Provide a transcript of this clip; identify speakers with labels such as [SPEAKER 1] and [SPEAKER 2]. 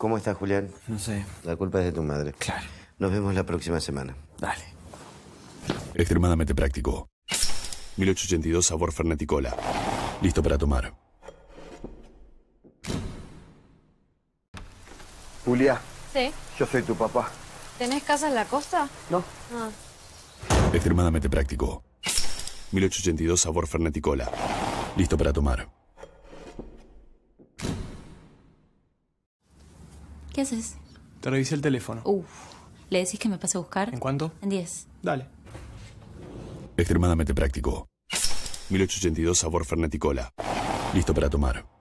[SPEAKER 1] ¿Cómo estás, Julián? No sé.
[SPEAKER 2] La culpa es de tu madre. Claro. Nos vemos la próxima semana. Dale. Extremadamente práctico. 1882 sabor Ferneticola. Listo para tomar. Julia. Sí. Yo soy tu papá.
[SPEAKER 1] ¿Tenés casa en la costa? No. Ah.
[SPEAKER 2] Extremadamente práctico. 1882 sabor Ferneticola.
[SPEAKER 3] Listo para tomar. ¿Qué haces? Te revisé el teléfono.
[SPEAKER 4] Uf. ¿Le decís que me pase a buscar? ¿En cuánto? En 10.
[SPEAKER 3] Dale.
[SPEAKER 2] Extremadamente práctico. 1882 sabor
[SPEAKER 3] Cola. Listo para tomar.